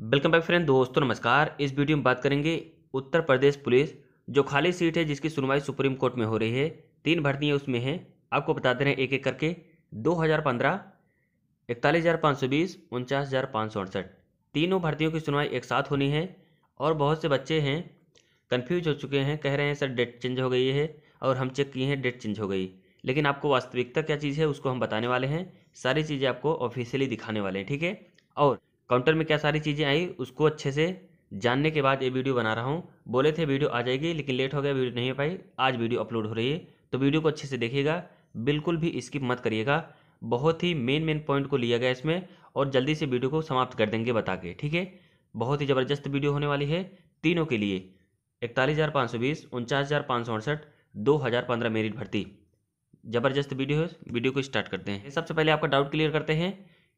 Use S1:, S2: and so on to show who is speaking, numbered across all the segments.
S1: welcome back friend दोस्तों नमस्कार इस वीडियो में बात करेंगे उत्तर प्रदेश पुलिस जो खाली सीट है जिसकी सुनवाई सुप्रीम कोर्ट में हो रही है तीन भर्तियाँ उसमें हैं आपको बता दे रहे हैं एक एक करके दो हज़ार पंद्रह इकतालीस हज़ार पाँच सौ बीस उनचास हज़ार पाँच सौ अड़सठ तीनों भर्तियों की सुनवाई एक साथ होनी है और बहुत से बच्चे हैं कन्फ्यूज हो चुके हैं कह रहे हैं सर डेट चेंज हो गई है और हम चेक किए हैं डेट चेंज हो गई लेकिन आपको वास्तविकता क्या चीज़ है उसको हम बताने वाले हैं सारी चीज़ें आपको ऑफिशियली दिखाने वाले हैं ठीक है और काउंटर में क्या सारी चीज़ें आई उसको अच्छे से जानने के बाद ये वीडियो बना रहा हूँ बोले थे वीडियो आ जाएगी लेकिन लेट हो गया वीडियो नहीं हो पाई आज वीडियो अपलोड हो रही है तो वीडियो को अच्छे से देखिएगा बिल्कुल भी स्किप मत करिएगा बहुत ही मेन मेन पॉइंट को लिया गया इसमें और जल्दी से वीडियो को समाप्त कर देंगे बता के ठीक है बहुत ही ज़बरदस्त वीडियो होने वाली है तीनों के लिए इकतालीस हज़ार पाँच सौ बीस उनचास हज़ार पाँच सौ अड़सठ दो हज़ार पंद्रह मेरिट भर्ती ज़बरदस्त वीडियो है वीडियो को स्टार्ट करते हैं सबसे पहले आपका डाउट क्लियर करते हैं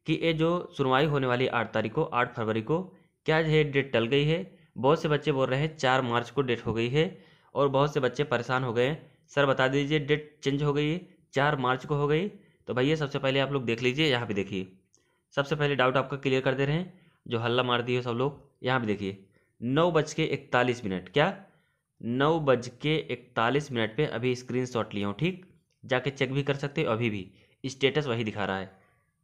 S1: कि ये जो सुनवाई होने वाली आठ तारीख को आठ फरवरी को क्या है डेट टल गई है बहुत से बच्चे बोल रहे हैं चार मार्च को डेट हो गई है और बहुत से बच्चे परेशान हो गए हैं सर बता दीजिए डेट चेंज हो गई चार मार्च को हो गई तो भैया सबसे पहले आप लोग देख लीजिए यहाँ पर देखिए सबसे पहले डाउट आपका क्लियर कर दे रहे हैं जो हल्ला मार दिए सब लोग यहाँ पर देखिए नौ बज के इकतालीस मिनट क्या नौ बज के इकतालीस मिनट पे अभी स्क्रीन शॉट लिया हूँ ठीक जाके चेक भी कर सकते हो अभी भी स्टेटस वही दिखा रहा है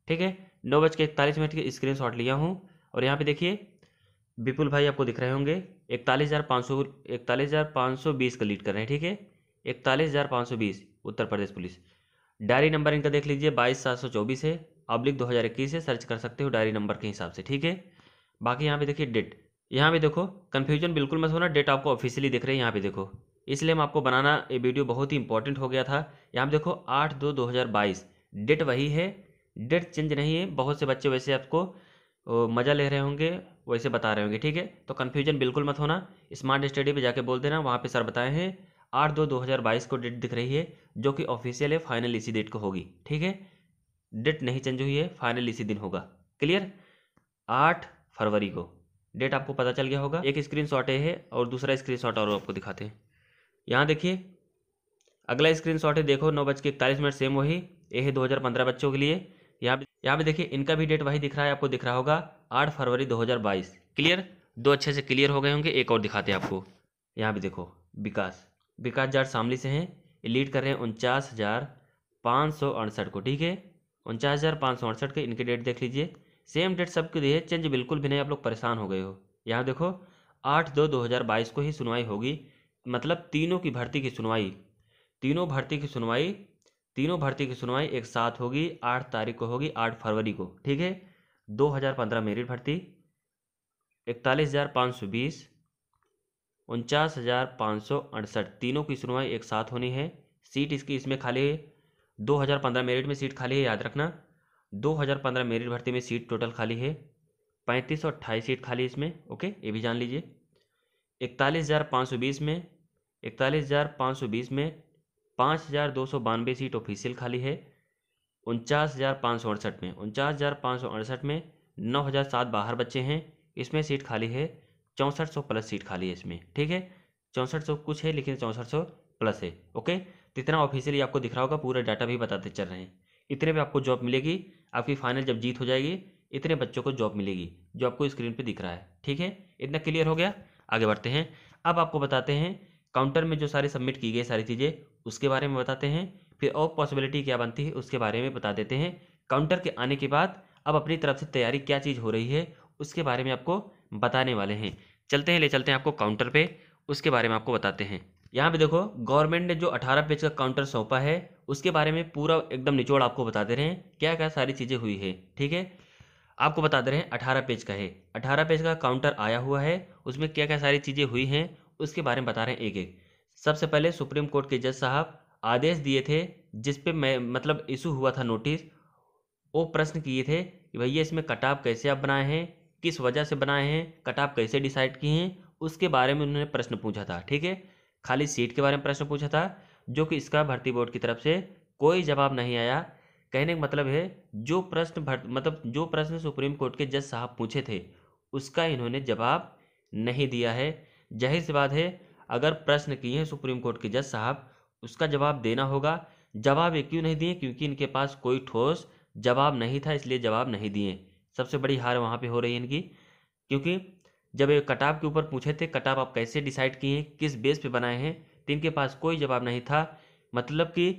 S1: ठीक है नौ बज के इकतालीस मिनट की स्क्रीन शॉट लिया हूँ और यहाँ पे देखिए विपुल भाई आपको दिख रहे होंगे इकतालीस हज़ार पाँच सौ इकतालीस हज़ार पाँच सौ बीस का लीड कर रहे हैं ठीक है इकतालीस हज़ार पाँच सौ बीस Uttar Pradesh police diary number इनका देख लीजिए बाईस सात सौ चौबीस है अब्लिक दो हज़ार इक्कीस है सर्च कर सकते हो डायरी नंबर के हिसाब से ठीक है बाकी यहाँ पे देखिए डेट यहाँ पे देखो कन्फ्यूजन बिल्कुल मत होना डेट आपको ऑफिशियली दिख रहे हैं यहाँ पे देखो इसलिए हम आपको बनाना ये वीडियो बहुत ही इंपॉर्टेंट हो गया था यहाँ पे देखो आठ दो दो हज़ार बाईस डेट वही है डेट चेंज नहीं है बहुत से बच्चे वैसे आपको मज़ा ले रहे होंगे वैसे बता रहे होंगे ठीक है तो कन्फ्यूजन बिल्कुल मत होना स्मार्ट स्टडी पर जाके बोल देना वहाँ पर सर बताए हैं आठ दो दो हज़ार बाईस को डेट दिख रही है जो कि ऑफिशियल है फाइनल इसी डेट को होगी ठीक है डेट नहीं चेंज हुई है फाइनल इसी दिन होगा क्लियर आठ फरवरी को डेट आपको पता चल गया होगा एक स्क्रीन शॉट है और दूसरा स्क्रीन शॉट और आपको दिखाते हैं यहाँ देखिए अगला स्क्रीन शॉट है देखो नौ बज के इकतालीस मिनट सेम वही ये है दो हज़ार पंद्रह बच्चों के लिए यहाँ यहाँ पे देखिए इनका भी डेट वही दिख रहा है आपको दिख रहा होगा आठ फरवरी दो क्लियर दो अच्छे से क्लियर हो गए होंगे एक और दिखाते हैं आपको यहाँ भी देखो विकास विकास जाट शामली से हैं लीड कर रहे हैं उनचास हज़ार पाँच सौ अड़सठ को ठीक है उनचास हज़ार पाँच सौ अड़सठ के इनके डेट देख लीजिए सेम डेट सबके दिए चेंज बिल्कुल भी नहीं आप लोग परेशान हो गए हो यहाँ देखो आठ दो दो हज़ार बाईस को ही सुनवाई होगी मतलब तीनों की भर्ती की सुनवाई तीनों भर्ती की सुनवाई तीनों भर्ती की सुनवाई एक साथ होगी आठ तारीख को होगी आठ फरवरी को ठीक है दो हज़ार पंद्रह मेरिट भर्ती इकतालीस हज़ार पाँच सौ बीस उनचास हज़ार पाँच सौ अड़सठ तीनों की सुनवाई एक साथ होनी है सीट इसकी इसमें खाली है दो हज़ार पंद्रह मेरिट में सीट खाली है याद रखना दो हज़ार पंद्रह मेरिट भर्ती में सीट टोटल खाली है पैंतीस सौ अट्ठाईस सीट खाली इसमें ओके ये भी जान लीजिए इकतालीस हज़ार पाँच सौ बीस में इकतालीस हज़ार पाँच सौ बीस में पाँच हज़ार दो सौ बानवे सीट ऑफिशियल खाली है उनचास हज़ार पाँच सौ अड़सठ में उनचास हज़ार पाँच सौ अड़सठ में नौ हज़ार सात बाहर बच्चे हैं इसमें सीट खाली है चौंसठ सौ प्लस सीट खाली है इसमें ठीक है चौंसठ सौ कुछ है लेकिन चौंसठ सौ प्लस है ओके तो इतना ऑफिशियली आपको दिख रहा होगा पूरा डाटा भी बताते चल रहे हैं इतने पे आपको जॉब मिलेगी आपकी फाइनल जब जीत हो जाएगी इतने बच्चों को जॉब मिलेगी जो आपको स्क्रीन पे दिख रहा है ठीक है इतना क्लियर हो गया आगे बढ़ते हैं अब आपको बताते हैं काउंटर में जो सारी सबमिट की गई सारी चीज़ें उसके बारे में बताते हैं फिर और पॉसिबिलिटी क्या बनती है उसके बारे में बता देते हैं काउंटर के आने के बाद अब अपनी तरफ से तैयारी क्या चीज़ हो रही है उसके बारे में आपको बताने वाले हैं चलते हैं ले चलते हैं आपको काउंटर पे उसके बारे में आपको बताते हैं यहाँ पे देखो गवर्नमेंट ने जो 18 पेज का काउंटर सौंपा है उसके बारे में पूरा एकदम निचोड़ आपको बता दे रहे हैं क्या क्या सारी चीज़ें हुई है ठीक है आपको बता दे रहे हैं अठारह पेज का है अठारह पेज का काउंटर आया हुआ है उसमें क्या क्या सारी चीज़ें हुई हैं उसके बारे में बता रहे हैं एक एक सबसे पहले सुप्रीम कोर्ट के जज साहब आदेश दिए थे जिस पे मैं मतलब इशू हुआ था नोटिस वो प्रश्न किए थे कि भैया इसमें कटाव कैसे आप बनाए हैं किस वजह से बनाए हैं कटाप कैसे डिसाइड किए हैं उसके बारे में उन्होंने प्रश्न पूछा था ठीक है खाली सीट के बारे में प्रश्न पूछा था जो कि इसका भर्ती बोर्ड की तरफ से कोई जवाब नहीं आया कहने का मतलब है जो प्रश्न मतलब जो प्रश्न सुप्रीम कोर्ट के जज साहब पूछे थे उसका इन्होंने जवाब नहीं दिया है जाहिर सी बात है अगर प्रश्न किए हैं सुप्रीम कोर्ट के जज साहब उसका जवाब देना होगा जवाब ये क्यों नहीं दिए क्योंकि इनके पास कोई ठोस जवाब नहीं था इसलिए जवाब नहीं दिए सबसे बड़ी हार वहाँ पे हो रही है इनकी क्योंकि जब ये कटाप के ऊपर पूछे थे कटाप आप कैसे डिसाइड किए हैं किस बेस पे बनाए हैं तो इनके पास कोई जवाब नहीं था मतलब कि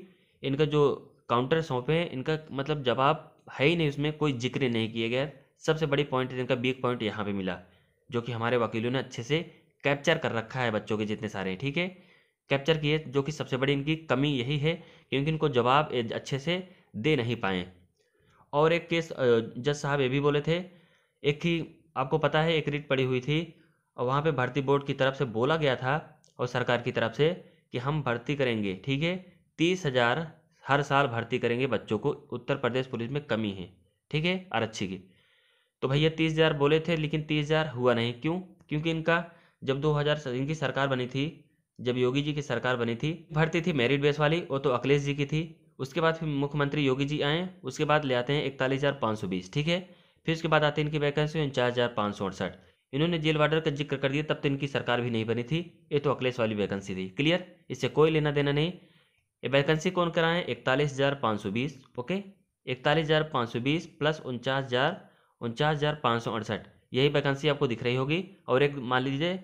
S1: इनका जो काउंटर सौंपे हैं इनका मतलब जवाब है ही नहीं उसमें कोई जिक्र नहीं किया गया सबसे बड़ी पॉइंट इनका बिग पॉइंट यहाँ पर मिला जो कि हमारे वकीलों ने अच्छे से कैप्चर कर रखा है बच्चों के जितने सारे ठीक है कैप्चर किए जो कि सबसे बड़ी इनकी कमी यही है क्योंकि इनको जवाब अच्छे से दे नहीं पाए और एक केस जज साहब ये भी बोले थे एक ही आपको पता है एक रीट पड़ी हुई थी और वहाँ पे भर्ती बोर्ड की तरफ से बोला गया था और सरकार की तरफ से कि हम भर्ती करेंगे ठीक है तीस हज़ार हर साल भर्ती करेंगे बच्चों को उत्तर प्रदेश पुलिस में कमी है ठीक है आरक्षी की तो भैया तीस हज़ार बोले थे लेकिन तीस हज़ार हुआ नहीं क्यों क्योंकि इनका जब दो इनकी सरकार बनी थी जब योगी जी की सरकार बनी थी भर्ती थी मेरिट बेस वाली वो तो अखिलेश जी की थी उसके बाद फिर मुख्यमंत्री योगी जी आए उसके बाद ले आते हैं इकतालीस हज़ार पाँच सौ बीस ठीक है फिर उसके बाद आते हैं इनकी वैकेंसी उनचास हज़ार पाँच सौ अड़सठ इन्होंने जेल वार्डर का जिक्र कर दिया तब तो इनकी सरकार भी नहीं बनी थी ये तो अखिलेश वाली वैकेंसी थी क्लियर इससे कोई लेना देना नहीं ये वैकेंसी कौन कराएं इकतालीस हज़ार पाँच सौ बीस ओके इकतालीस हज़ार पाँच सौ बीस प्लस उनचास हज़ार उनचास हज़ार पाँच सौ अड़सठ यही वैकेंसी आपको दिख रही होगी और एक मान लीजिए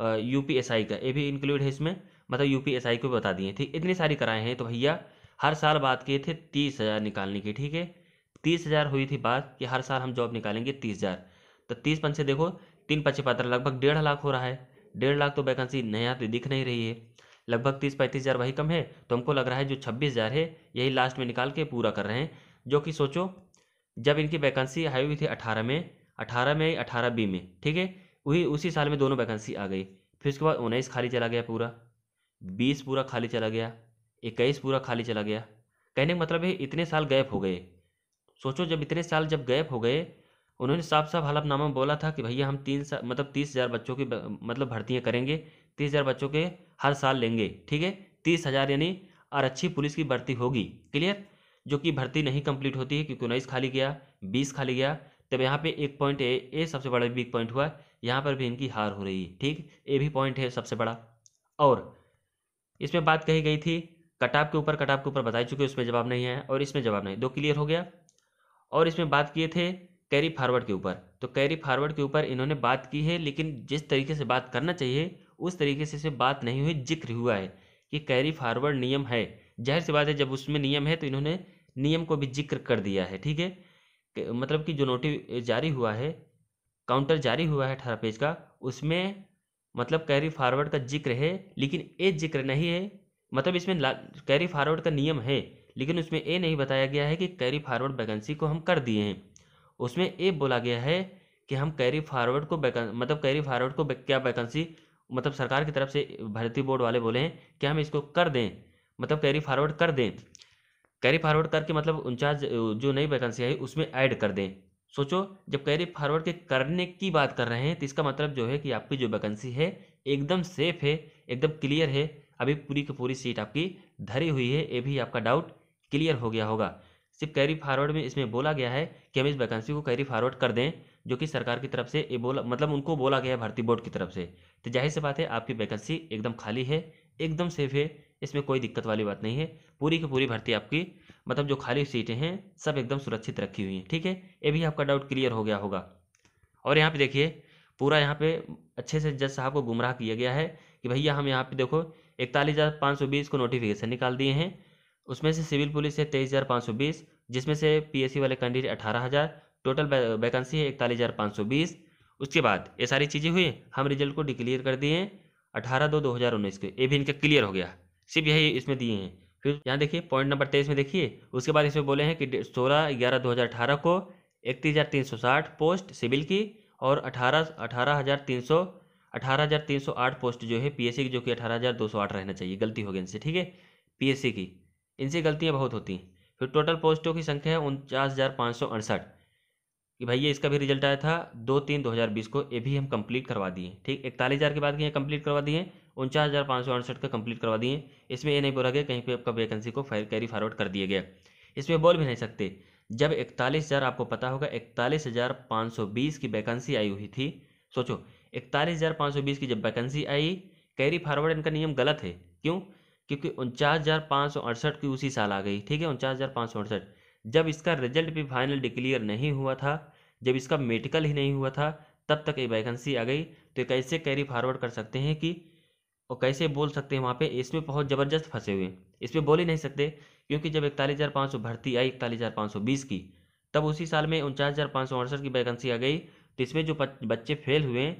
S1: यू पी एस आई का ये भी इंक्लूड है इसमें मतलब यू पी एस आई को बता दिए ठीक इतनी सारी कराए हैं तो भैया हर साल बात किए थे तीस हज़ार निकालने की ठीक है तीस हज़ार हुई थी बात कि हर साल हम जॉब निकालेंगे तीस हज़ार तो तीस पन से देखो तीन पच्चे पात्र लगभग डेढ़ लाख हो रहा है डेढ़ लाख तो वैकेंसी नया तो दिख नहीं रही है लगभग तीस पैंतीस हज़ार वही कम है तो हमको लग रहा है जो छब्बीस हज़ार है यही लास्ट में निकाल के पूरा कर रहे हैं जो कि सोचो जब इनकी वैकेंसी हाई हुई थी अठारह में अठारह में अठारह बी में ठीक है वही उसी साल में दोनों वैकेंसी आ गई फिर उसके बाद उन्नीस खाली चला गया पूरा बीस पूरा खाली चला गया इक्कीस पूरा खाली चला गया कहने का मतलब है इतने साल गैप हो गए सोचो जब इतने साल जब गैप हो गए उन्होंने साफ साफ हलफनामा में बोला था कि भैया हम तीन साल मतलब तीस हज़ार बच्चों की मतलब भर्तियाँ करेंगे तीस हज़ार बच्चों के हर साल लेंगे ठीक है तीस हज़ार यानी और अच्छी पुलिस की भर्ती होगी क्लियर जो कि भर्ती नहीं कंप्लीट होती है क्योंकि उन्नीस खाली गया बीस खाली गया तब यहाँ पे एक पॉइंट ए ए सबसे बड़ा वीक पॉइंट हुआ यहाँ पर भी इनकी हार हो रही है ठीक ये भी पॉइंट है सबसे बड़ा और इसमें बात कही गई थी कटाप के ऊपर कटाप के ऊपर बता चुके उसमें जवाब नहीं है और इसमें जवाब नहीं दो क्लियर हो गया और इसमें बात किए थे कैरी फारवर्ड के ऊपर तो कैरी फारवर्ड के ऊपर इन्होंने बात की है लेकिन जिस तरीके से बात करना चाहिए उस तरीके से इसे बात नहीं हुई जिक्र हुआ है कि कैरी फारवर्ड नियम है जाहिर सी बात है जब उसमें नियम है तो इन्होंने नियम को भी जिक्र कर दिया है ठीक है मतलब कि जो नोटिस जारी हुआ है काउंटर जारी हुआ है अठारह पेज का उसमें मतलब कैरी फॉरवर्ड का जिक्र है लेकिन ए जिक्र नहीं है मतलब इसमें कैरी फॉरवर्ड का नियम है लेकिन उसमें ए नहीं बताया गया है कि कैरी फॉरवर्ड वैकेंसी को हम कर दिए हैं उसमें ए बोला गया है कि हम कैरी फॉरवर्ड को मतलब कैरी फॉरवर्ड को क्या वैकेंसी मतलब सरकार की तरफ से भर्ती बोर्ड वाले बोले हैं कि हम इसको कर दें मतलब कैरी फॉरवर्ड कर दें कैरी फॉरवर्ड करके मतलब उनचास जो नई वैकेंसी आई उसमें ऐड कर दें सोचो जब कैरी फॉरवर्ड के करने की बात कर रहे हैं तो इसका मतलब जो है कि आपकी जो वैकेंसी है एकदम सेफ है एकदम क्लियर है अभी पूरी की पूरी सीट आपकी धरी हुई है ये भी आपका डाउट क्लियर हो गया होगा सिर्फ कैरी फॉरवर्ड में इसमें बोला गया है कि हम इस वैकेंसी को कैरी फॉरवर्ड कर दें जो कि सरकार की तरफ से ये बोला मतलब उनको बोला गया है भारतीय बोर्ड की तरफ से तो जाहिर सी बात है आपकी वैकेंसी एकदम खाली है एकदम सेफ है इसमें कोई दिक्कत वाली बात नहीं है पूरी की पूरी भर्ती आपकी मतलब जो खाली सीटें हैं सब एकदम सुरक्षित रखी हुई हैं ठीक है ये भी आपका डाउट क्लियर हो गया होगा और यहाँ पे देखिए पूरा यहाँ पे अच्छे से जज साहब को गुमराह किया गया है कि भैया हम यहाँ पे देखो इकतालीस हज़ार पाँच सौ बीस को नोटिफिकेशन निकाल दिए हैं उसमें से सिविल पुलिस है तेईस हज़ार पाँच सौ बीस जिसमें से सी वाले कैंडिडेट अठारह हज़ार टोटल वैकेंसी है इकतालीस हज़ार पाँच सौ बीस उसके बाद ये सारी चीज़ें हुई हम रिजल्ट को डिक्लेयर कर दिए हैं अठारह दो दो हज़ार उन्नीस के ये भी इनका क्लियर हो गया सिर्फ यही इसमें दिए हैं फिर यहाँ देखिए पॉइंट नंबर तेईस में देखिए उसके बाद इसमें बोले हैं कि सोलह ग्यारह दो हज़ार अठारह को इकतीस हज़ार तीन सौ साठ पोस्ट सिविल की और अठारह अठारह हज़ार तीन सौ अठारह हज़ार तीन सौ आठ पोस्ट जो है सी की जो कि अठारह हज़ार दो सौ आठ रहना चाहिए गलती हो गई इनसे ठीक है सी की इनसे गलतियाँ बहुत होती हैं फिर टोटल पोस्टों की संख्या है उनचास हज़ार पाँच सौ अड़सठ कि भैया इसका भी रिजल्ट आया था दो तीन दो हज़ार बीस को ये भी हम कंप्लीट करवा दिए ठीक इकतालीस हज़ार के बाद की कंप्लीट करवा दिए उनचास हज़ार पाँच सौ अड़सठ का कंप्लीट करवा दिए इसमें ये नहीं बोला गया कहीं पर आपका वैकेंसी को फायर कैरी फॉरवर्ड कर दिया गया इसमें बोल भी नहीं सकते जब इकतालीस हज़ार आपको पता होगा इकतालीस हज़ार पाँच सौ बीस की वैकेंसी आई हुई थी सोचो इकतालीस हज़ार पाँच सौ बीस की जब वैकेंसी आई कैरी फॉरवर्ड इनका नियम गलत है क्यों क्योंकि उनचास हज़ार पाँच सौ अड़सठ की उसी साल आ गई ठीक है उनचास हज़ार पाँच सौ अड़सठ जब इसका रिजल्ट भी फाइनल डिक्लियर नहीं हुआ था जब इसका मेडिकल ही नहीं हुआ था तब तक ये वैकेंसी आ गई तो कैसे कैरी फॉरवर्ड कर सकते हैं कि और कैसे बोल सकते हैं वहाँ पे इसमें बहुत ज़बरदस्त फंसे हुए हैं इसमें बोल ही नहीं सकते क्योंकि जब इकतालीस हज़ार पाँच सौ भर्ती आई इकतालीस हज़ार पाँच सौ बीस की तब उसी साल में उनचास हज़ार पाँच सौ अड़सठ की वैकेंसी आ गई तो इसमें जो बच्चे फेल हुए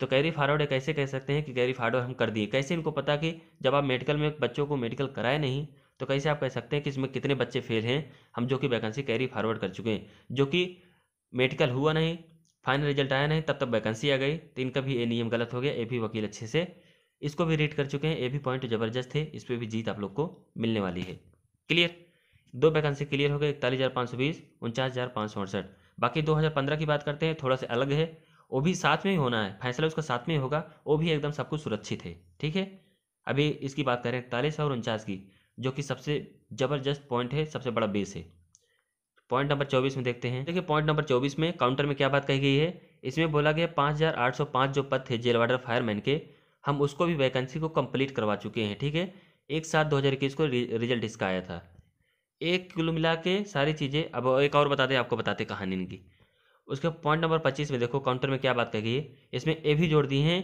S1: तो कैरी फारवर्ड कैसे कह सकते हैं कि कैरी फारवर्ड हम कर दिए कैसे इनको पता कि जब आप मेडिकल में बच्चों को मेडिकल कराए नहीं तो कैसे आप कह सकते हैं कि इसमें कितने बच्चे फेल हैं हम जो कि वैकेंसी कैरी फारवर्ड कर चुके हैं जो कि मेडिकल हुआ नहीं फाइनल रिजल्ट आया नहीं तब तक वैकेंसी आ गई तो इनका भी ये नियम गलत हो गया ये भी वकील अच्छे से इसको भी रीड कर चुके हैं ये भी पॉइंट जबरदस्त है इस पर भी जीत आप लोग को मिलने वाली है क्लियर दो वैकेंसी क्लियर हो गए इकतालीस हज़ार पाँच सौ बीस उनचास हज़ार पाँच सौ अड़सठ बाकी दो हज़ार पंद्रह की बात करते हैं थोड़ा सा अलग है वो भी साथ में ही होना है फैसला उसका साथ में ही होगा वो भी एकदम सब कुछ सुरक्षित है ठीक है अभी इसकी बात करें इकतालीस और उनचास की जो कि सबसे ज़बरदस्त पॉइंट है सबसे बड़ा बेस है पॉइंट नंबर चौबीस में देखते हैं देखिए पॉइंट नंबर चौबीस में काउंटर में क्या बात कही गई है इसमें बोला गया पाँच हज़ार आठ सौ पाँच जो पद थे जेलवाडर फायरमैन के हम उसको भी वैकेंसी को कंप्लीट करवा चुके हैं ठीक है एक सात दो हज़ार इक्कीस को रिजल्ट इसका आया था एक कुल मिला के सारी चीज़ें अब एक और बताते आपको बताते कहानी इनकी उसके पॉइंट नंबर पच्चीस में देखो काउंटर में क्या बात कही है इसमें ये भी जोड़ दी हैं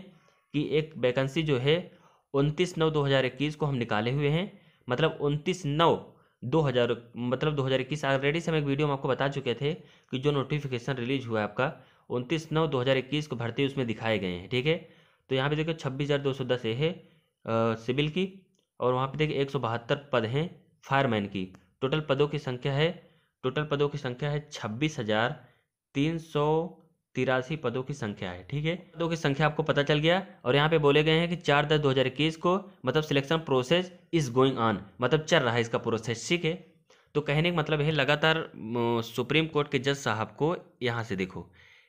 S1: कि एक वैकेंसी जो है उनतीस नौ दो हज़ार इक्कीस को हम निकाले हुए हैं मतलब उनतीस नौ दो हज़ार मतलब दो हज़ार इक्कीस ऑलरेडी से हम एक वीडियो में आपको बता चुके थे कि जो नोटिफिकेशन रिलीज हुआ है आपका उनतीस नौ दो हज़ार इक्कीस को भर्ती उसमें दिखाए गए हैं ठीक है तो यहाँ पे देखो छब्बीस हज़ार दो सौ दस ए है सिविल की और वहाँ पे देखिए एक सौ बहत्तर पद हैं फायरमैन की टोटल पदों की संख्या है टोटल पदों की संख्या है छब्बीस हज़ार तीन सौ तिरासी पदों की संख्या है ठीक है पदों की संख्या आपको पता चल गया और यहाँ पे बोले गए हैं कि चार दस दो हज़ार इक्कीस को मतलब selection process is going on मतलब चल रहा है इसका प्रोसेस ठीक है तो कहने का मतलब है लगातार सुप्रीम कोर्ट के जज साहब को यहाँ से देखो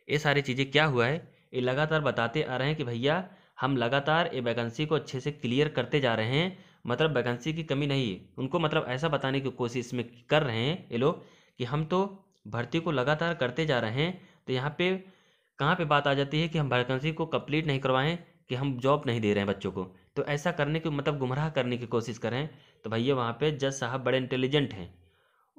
S1: ये सारी चीज़ें क्या हुआ है ये लगातार बताते आ रहे हैं कि भैया हम लगातार ये वैकेंसी को अच्छे से क्लियर करते जा रहे हैं मतलब वैकेंसी की कमी नहीं है उनको मतलब ऐसा बताने की कोशिश इसमें कर रहे हैं ये लोग कि हम तो भर्ती को लगातार करते जा रहे हैं तो यहाँ पे कहाँ पे बात आ जाती है कि हम वैकेंसी को कंप्लीट नहीं करवाएं कि हम जॉब नहीं दे रहे हैं बच्चों को तो ऐसा करने की मतलब गुमराह करने की कोशिश करें तो भैया वहाँ पर जज साहब बड़े इंटेलिजेंट हैं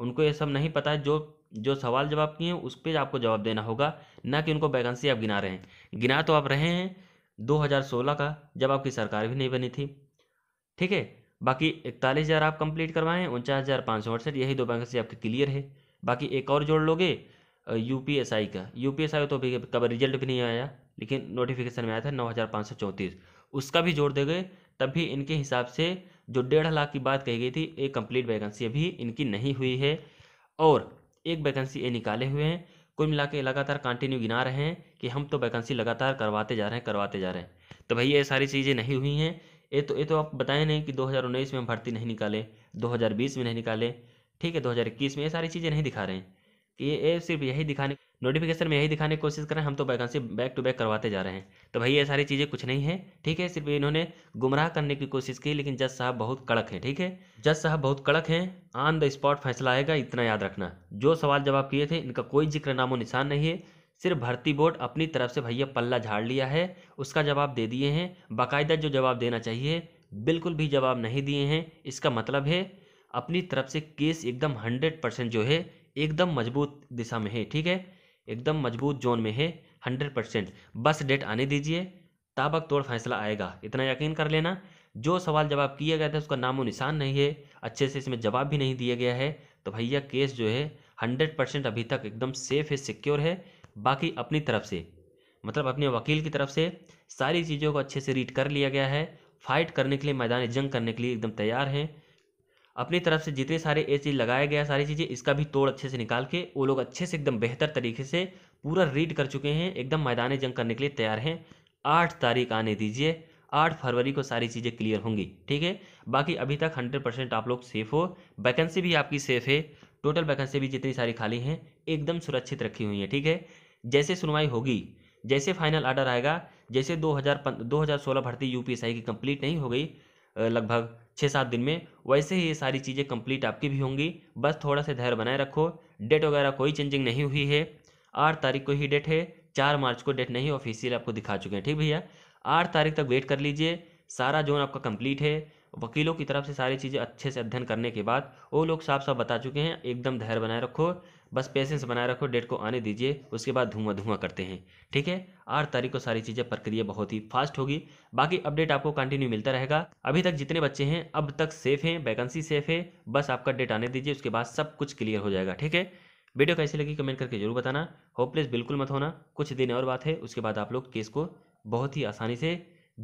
S1: उनको ये सब नहीं पता है जो जो सवाल जवाब किए हैं उस पर आपको जवाब देना होगा ना कि उनको वैकेंसी आप गिना रहे हैं गिना तो आप रहे हैं 2016 का जब आपकी सरकार भी नहीं बनी थी ठीक है बाकी इकतालीस हज़ार आप कंप्लीट करवाएं उनचास हज़ार पाँच सौ अड़सठ यही दो वैकेंसी आपकी क्लियर है बाकी एक और जोड़ लोगे यू पी एस आई का यू पी एस आई तो अभी कब रिजल्ट भी नहीं आया लेकिन नोटिफिकेशन में आया था नौ हज़ार पाँच सौ चौंतीस उसका भी जोड़ देंगे तब भी इनके हिसाब से जो डेढ़ लाख की बात कही गई थी एक कंप्लीट वैकेंसी अभी इनकी नहीं हुई है और एक वैकेंसी ये निकाले हुए हैं कुल मिला के लगातार कंटिन्यू गिना रहे हैं कि हम तो वैकेंसी लगातार करवाते जा रहे हैं करवाते जा रहे हैं तो भाई ये सारी चीज़ें नहीं हुई हैं ये तो ये तो आप बताएं नहीं कि 2019 में हम भर्ती नहीं निकाले 2020 में नहीं निकाले ठीक है 2021 में ये सारी चीज़ें नहीं दिखा रहे हैं कि ये सिर्फ यही दिखाने नोटिफिकेशन में यही दिखाने की कोशिश कर रहे हैं हम तो वैकेंसी बैक टू बैक करवाते जा रहे हैं तो भाई ये सारी चीज़ें कुछ नहीं है ठीक है सिर्फ इन्होंने गुमराह करने की कोशिश की लेकिन जज साहब बहुत कड़क हैं ठीक है जज साहब बहुत कड़क हैं ऑन द स्पॉट फैसला आएगा इतना याद रखना जो सवाल जवाब किए थे इनका कोई जिक्र नामो निशान नहीं है सिर्फ भर्ती बोर्ड अपनी तरफ से भैया पल्ला झाड़ लिया है उसका जवाब दे दिए हैं बाकायदा जो जवाब देना चाहिए बिल्कुल भी जवाब नहीं दिए हैं इसका मतलब है अपनी तरफ से केस एकदम हंड्रेड परसेंट जो है एकदम मजबूत दिशा में है ठीक है एकदम मजबूत जोन में है हंड्रेड परसेंट बस डेट आने दीजिए ताबक तोड़ फैसला आएगा इतना यकीन कर लेना जो सवाल जवाब किया गया था उसका नामो निशान नहीं है अच्छे से इसमें जवाब भी नहीं दिया गया है तो भैया केस जो है हंड्रेड परसेंट अभी तक एकदम सेफ है सिक्योर है बाकी अपनी तरफ से मतलब अपने वकील की तरफ से सारी चीज़ों को अच्छे से रीड कर लिया गया है फाइट करने के लिए मैदान जंग करने के लिए एकदम तैयार हैं अपनी तरफ से जितने सारे ए चीज़ लगाया गया सारी चीज़ें इसका भी तोड़ अच्छे से निकाल के वो लोग अच्छे से एकदम बेहतर तरीके से पूरा रीड कर चुके हैं एकदम मैदान जंग करने के लिए तैयार हैं आठ तारीख आने दीजिए आठ फरवरी को सारी चीज़ें क्लियर होंगी ठीक है बाकी अभी तक हंड्रेड परसेंट आप लोग सेफ हो वैकेंसी भी आपकी सेफ है टोटल वैकेंसी भी जितनी सारी खाली हैं एकदम सुरक्षित रखी हुई हैं ठीक है जैसे सुनवाई होगी जैसे फाइनल आर्डर आएगा जैसे दो हज़ार भर्ती यूपीएसआई की कंप्लीट नहीं हो गई लगभग छः सात दिन में वैसे ही ये सारी चीज़ें कंप्लीट आपकी भी होंगी बस थोड़ा सा धैर्य बनाए रखो डेट वगैरह कोई चेंजिंग नहीं हुई है आठ तारीख को ही डेट है चार मार्च को डेट नहीं ऑफिशियल आपको दिखा चुके हैं ठीक भैया आठ तारीख तक वेट कर लीजिए सारा जोन आपका कंप्लीट है वकीलों की तरफ से सारी चीज़ें अच्छे से अध्ययन करने के बाद वो लोग साफ साफ बता चुके हैं एकदम धैर्य बनाए रखो बस पेशेंस बनाए रखो डेट को आने दीजिए उसके बाद धुआं धुआं करते हैं ठीक है आठ तारीख को सारी चीज़ें प्रक्रिया बहुत ही फास्ट होगी बाकी अपडेट आपको कंटिन्यू मिलता रहेगा अभी तक जितने बच्चे हैं अब तक सेफ हैं वैकेंसी सेफ है बस आपका डेट आने दीजिए उसके बाद सब कुछ क्लियर हो जाएगा ठीक है वीडियो कैसी लगी कमेंट करके जरूर बताना होपलेस बिल्कुल मत होना कुछ दिन और बात है उसके बाद आप लोग केस को बहुत ही आसानी से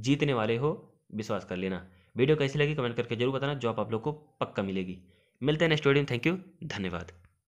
S1: जीतने वाले हो विश्वास कर लेना वीडियो कैसी लगी कमेंट करके जरूर बताना जॉब आप लोग को पक्का मिलेगी मिलते हैं नेक्स्ट वीडियो में थैंक यू धन्यवाद